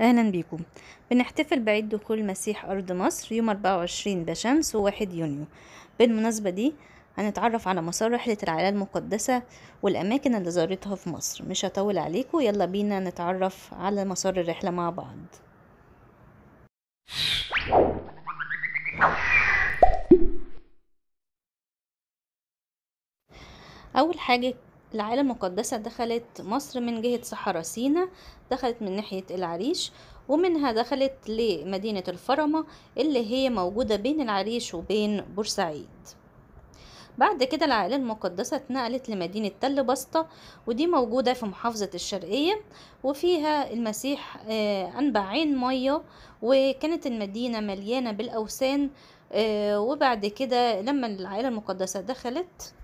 أهلا بيكم بنحتفل بعيد دخول المسيح أرض مصر يوم 24 بشمس وواحد يونيو بالمناسبة دي هنتعرف على مسار رحلة العائلة المقدسة والأماكن اللي زارتها في مصر مش هطول عليكم يلا بينا نتعرف على مسار الرحلة مع بعض أول حاجة العائلة المقدسة دخلت مصر من جهة صحراء سينا دخلت من ناحية العريش ومنها دخلت لمدينة الفرمة اللي هي موجودة بين العريش وبين بورسعيد بعد كده العائلة المقدسة اتنقلت لمدينة تل بسطة ودي موجودة في محافظة الشرقية وفيها المسيح آه، أنبع عين مية وكانت المدينة مليانة بالأوثان آه، وبعد كده لما العائلة المقدسة دخلت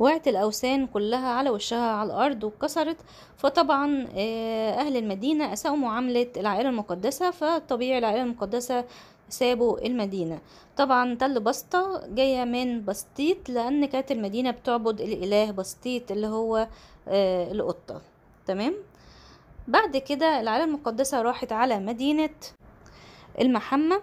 وقعت الأوسان كلها على وشها على الأرض واتكسرت فطبعا آه، أهل المدينة أساءوا معاملة العائلة المقدسة فطبيعي العائلة المقدسة سابوا المدينة طبعا تل بسطة جاية من بسطيط لأن كانت المدينة بتعبد الإله بسطيط اللي هو آه، القطة تمام بعد كده العائلة المقدسة راحت على مدينة المحمة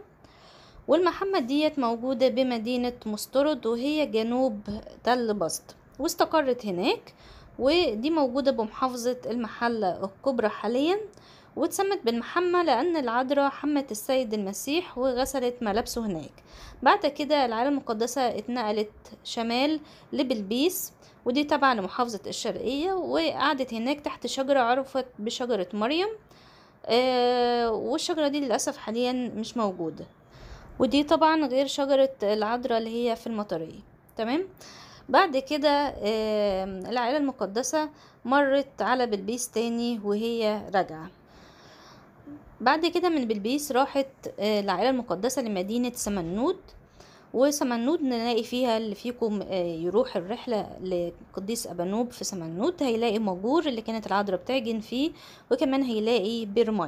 والمحمة ديت موجودة بمدينة مسترد وهي جنوب تل بسط واستقرت هناك ودي موجودة بمحافظة المحلة الكبرى حاليا واتسمت بالمحمة لأن العذراء حمت السيد المسيح وغسلت ملابسه هناك بعد كده العالم المقدسة اتنقلت شمال لبلبيس ودي تابعة لمحافظة الشرقية وقعدت هناك تحت شجرة عرفت بشجرة مريم آه والشجرة دي للأسف حاليا مش موجودة ودي طبعا غير شجرة العذراء اللي هي في المطرية تمام بعد كده العائلة المقدسة مرت على بلبيس تاني وهي راجعة بعد كده من بلبيس راحت آه، العائلة المقدسة لمدينة سمنود وسمنود نلاقي فيها اللي فيكم آه، يروح الرحلة لقديس أبانوب في سمنود هيلاقي مجور اللي كانت العذراء بتعجن فيه وكمان هيلاقي بير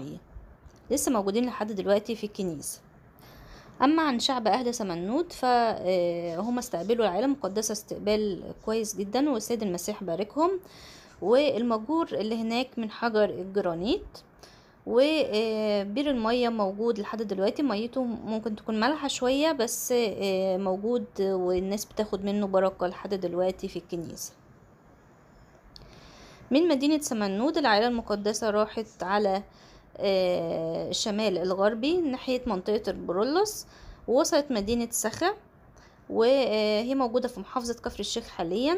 لسه موجودين لحد دلوقتي في الكنيسة أما عن شعب أهل سمنود فهم آه، استقبلوا العالم المقدسة استقبال كويس جدا والسيد المسيح باركهم والمجور اللي هناك من حجر الجرانيت وبير آه، المية موجود لحد دلوقتي ميته ممكن تكون مالحة شوية بس آه، موجود والناس بتاخد منه بركة لحد دلوقتي في الكنيسة من مدينة سمنود العائلة المقدسة راحت على الشمال آه، الغربي ناحية منطقة البرولوس ووصلت مدينة سخا وهي آه، موجودة في محافظة كفر الشيخ حاليا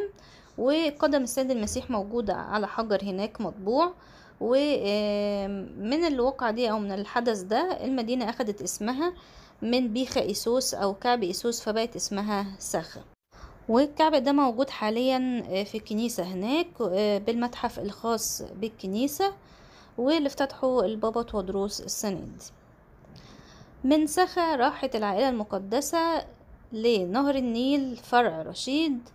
وقدم السيد المسيح موجودة على حجر هناك مطبوع ومن الواقعة دي أو من الحدث ده المدينة أخدت اسمها من بيخا إيسوس أو كعب إيسوس فبقت اسمها سخا والكعب ده موجود حاليا آه، في الكنيسة هناك بالمتحف الخاص بالكنيسة واللي افتتحوا البابا تودروس السنة دي من سخا راحت العائلة المقدسة لنهر النيل فرع رشيد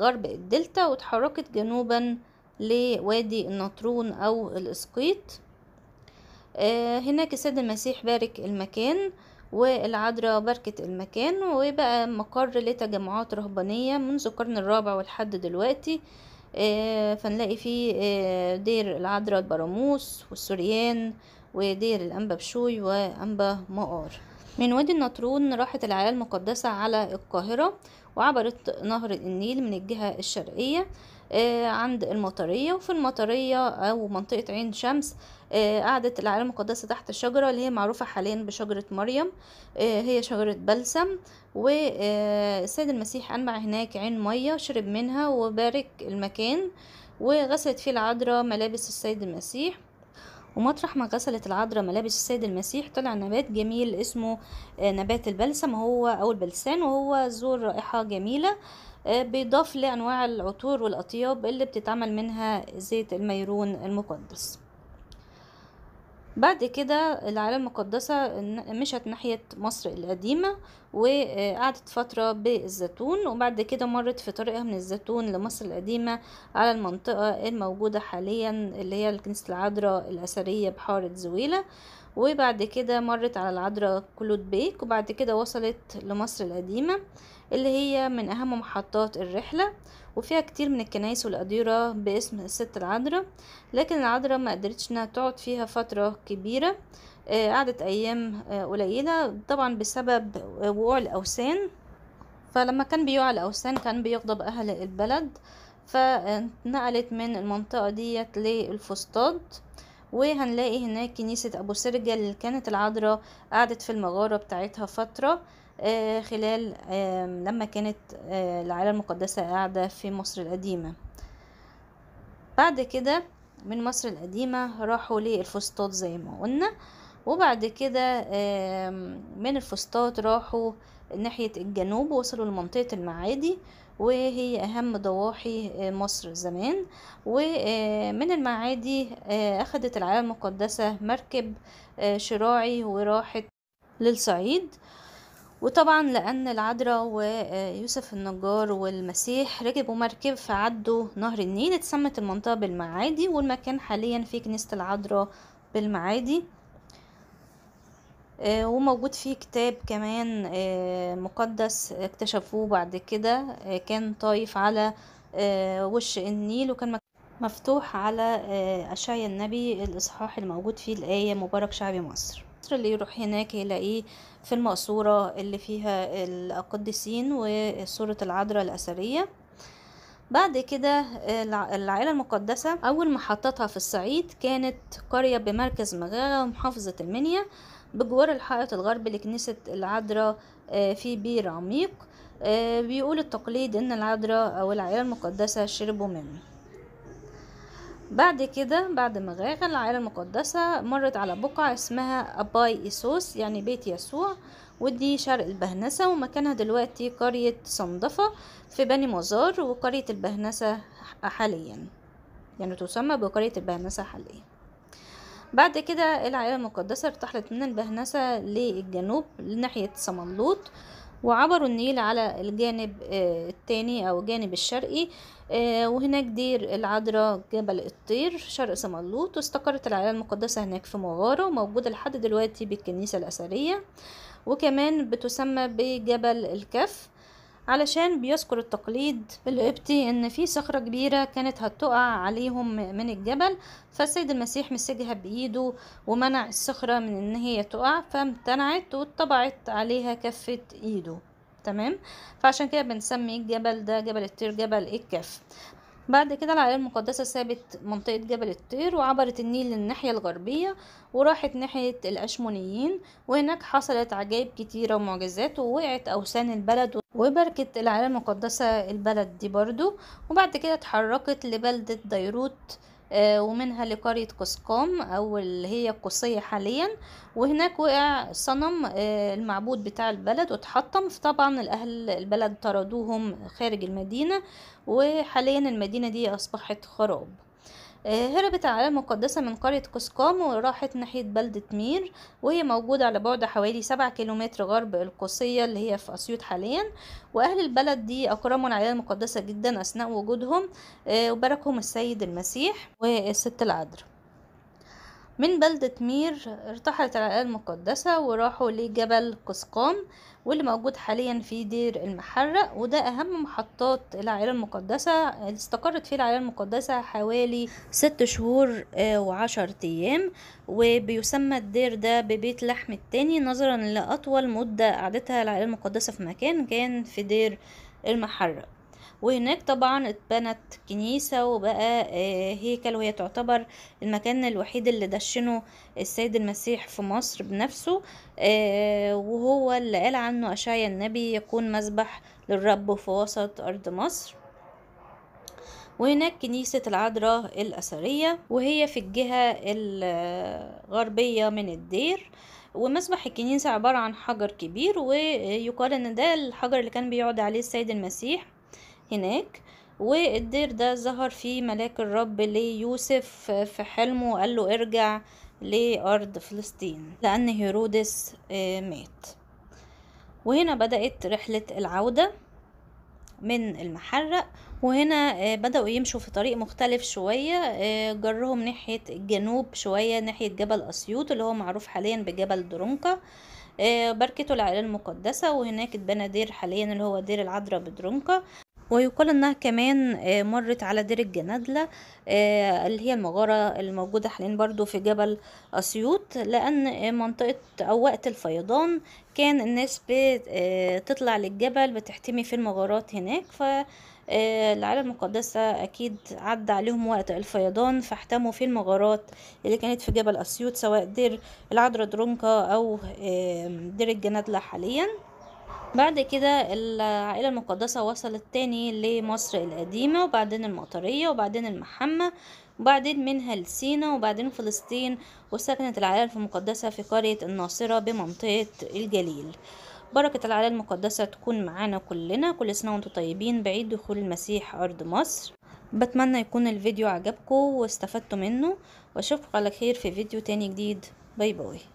غرب الدلتا وتحركت جنوبا لوادي النطرون أو الإسقيط آه، هناك السيد المسيح بارك المكان والعذراء باركت المكان وبقى مقر لتجمعات رهبانية منذ القرن الرابع ولحد دلوقتي آه، فنلاقي فيه آه، دير العذراء البراموس والسوريان ودير الأنبا بشوي وأنبا مقار من وادي النطرون راحت العيال المقدسة على القاهرة وعبرت نهر النيل من الجهة الشرقية آه، عند المطرية وفي المطرية أو منطقة عين شمس آه، قعدت العائلة المقدسة تحت الشجرة اللي هي معروفة حاليا بشجرة مريم آه، هي شجرة بلسم والسيد المسيح أنبع هناك عين مية شرب منها وبارك المكان وغسلت فيه العذراء ملابس السيد المسيح ومطرح ما غسلت العذراء ملابس السيد المسيح طلع نبات جميل اسمه آه، نبات البلسم هو أو البلسان وهو ذو رائحة جميلة آه، بيضاف لأنواع العطور والأطياب اللي بتتعمل منها زيت الميرون المقدس بعد كده العالم المقدسة مشت ناحية مصر القديمة وقعدت فترة بالزيتون وبعد كده مرت في طريقها من الزيتون لمصر القديمة على المنطقة الموجودة حاليا اللي هي الكنيسة العذراء الأثرية بحارة زويلة وبعد كده مرت على العذراء كلود بيك وبعد كده وصلت لمصر القديمة اللي هي من أهم محطات الرحلة وفيها كتير من الكنايس والأديرة باسم الست العذراء لكن العذراء ما قدرتش انها تقعد فيها فترة كبيرة آه، قعدت ايام آه، قليله طبعا بسبب وقوع الاوسان فلما كان بيقع الاوسان كان بيغضب اهل البلد فنقلت من المنطقه ديت للفسطاط وهنلاقي هناك كنيسة أبو سرجة اللي كانت العذراء قعدت في المغارة بتاعتها فترة آه، خلال لما كانت العائلة المقدسة قاعدة في مصر القديمة بعد كده من مصر القديمة راحوا للفسطاط زي ما قلنا وبعد كده من الفسطاط راحوا ناحية الجنوب وصلوا لمنطقة المعادي وهي أهم ضواحي آه، مصر زمان ومن آه، المعادي آه، أخدت العائلة المقدسة مركب شراعي وراحت للصعيد وطبعا لأن العذراء ويوسف النجار والمسيح ركبوا مركب فعدوا نهر النيل اتسمت المنطقة بالمعادي والمكان حاليا في كنيسة العذراء بالمعادي آه، وموجود فيه كتاب كمان آه، مقدس اكتشفوه بعد كده آه، كان طايف على وش النيل وكان مفتوح على أشعيا النبي الإصحاح الموجود فيه الآية مبارك شعبي مصر اللي يروح هناك يلاقيه في المقصورة اللي فيها القديسين وصورة العذراء الأثرية بعد كده العائلة المقدسة أول محطتها في الصعيد كانت قرية بمركز مغاغة ومحافظة المنيا بجوار الحائط الغربي لكنيسة العذراء آه، في بير عميق آه، بيقول التقليد إن العذراء أو العائلة المقدسة شربوا منه بعد كده بعد ما غرق العائلة المقدسة مرت على بقعة اسمها أباي إيسوس يعني بيت يسوع ودي شرق البهنسة ومكانها دلوقتي قرية صندفة في بني مزار وقرية البهنسة حاليا يعني تسمى بقرية البهنسة حاليا بعد كده العائلة المقدسة ارتحلت من البهنسة للجنوب ناحية صملوط وعبروا النيل على الجانب آه، التاني أو الجانب الشرقي آه، وهناك دير العذراء جبل الطير شرق صملوط واستقرت العائلة المقدسة هناك في مغارة موجودة لحد دلوقتي بالكنيسة الأثرية وكمان بتسمى بجبل الكف علشان بيذكر التقليد القبطي ان في صخرة كبيرة كانت هتقع عليهم من الجبل فالسيد المسيح مسكها بايده ومنع الصخرة من ان هي تقع فامتنعت واتطبعت عليها كفة ايده تمام فعشان كده بنسمي الجبل ده جبل التير جبل الكف بعد كده العائله المقدسة سابت منطقة جبل الطير وعبرت النيل للناحية الغربية وراحت ناحية الأشمونيين وهناك حصلت عجائب كتيرة ومعجزات ووقعت أوثان البلد وبركت العائله المقدسة البلد دي برضو وبعد كده اتحركت لبلدة ديروت آه، ومنها لقرية قسقام أو اللي هي القصية حاليا وهناك وقع صنم آه، المعبود بتاع البلد واتحطم فطبعا الأهل البلد طردوهم خارج المدينة وحاليا المدينة دي أصبحت خراب آه، هربت العائلة المقدسة من قرية قسقام وراحت ناحية بلدة مير وهي موجودة على بعد حوالي سبعة كيلومتر غرب القصية اللي هي في أسيوط حاليا وأهل البلد دي أكرموا العائلة المقدسة جدا أثناء وجودهم آه، وباركهم السيد المسيح والست العذراء من بلدة مير ارتحلت العائلة المقدسة وراحوا لجبل قسقام واللي موجود حاليا في دير المحرق وده أهم محطات العائلة المقدسة اللي استقرت فيه العائلة المقدسة حوالي ست شهور آه، وعشر أيام وبيسمى الدير ده ببيت لحم التاني نظرا لأطول مدة قعدتها العائلة المقدسة في مكان كان في دير المحرق وهناك طبعا اتبنت كنيسة وبقى آه، هيكل وهي تعتبر المكان الوحيد اللي دشنه السيد المسيح في مصر بنفسه آه، وهو اللي قال عنه أشعيا النبي يكون مسبح للرب في وسط أرض مصر وهناك كنيسة العذراء الأثرية وهي في الجهة الغربية من الدير ومسبح الكنيسة عبارة عن حجر كبير ويقال ان ده الحجر اللي كان بيقعد عليه السيد المسيح هناك والدير ده ظهر فيه ملاك الرب ليوسف في حلمه وقال له ارجع لأرض فلسطين لأن هيرودس آه، مات وهنا بدأت رحلة العودة من المحرق وهنا آه، بدأوا يمشوا في طريق مختلف شوية آه، جرهم ناحية الجنوب شوية ناحية جبل أسيوط اللي هو معروف حاليا بجبل درونكا بركته العائلة المقدسة وهناك اتبنى دير حاليا اللي هو دير العذراء بدرونكا ويقال انها كمان آه، مرت على درج ندلة آه، اللي هي المغارة الموجودة حاليا برضو في جبل اسيوط لان آه، منطقة او وقت الفيضان كان الناس بتطلع للجبل بتحتمي في المغارات هناك ف العائلة المقدسة أكيد عدى عليهم وقت الفيضان فاحتموا في المغارات اللي كانت في جبل أسيوط سواء دير العدرا درونكا أو دير الجنادلة حالياً بعد كده العائلة المقدسة وصلت تاني لمصر القديمة وبعدين المطرية وبعدين المحمة وبعدين منها لسينا وبعدين فلسطين وسكنت العائلة المقدسة في قرية الناصرة بمنطقة الجليل بركة العائلة المقدسة تكون معانا كلنا كل سنة وانتم طيبين بعيد دخول المسيح أرض مصر بتمنى يكون الفيديو عجبكم واستفدتوا منه واشوفكم على خير في فيديو تاني جديد باي باي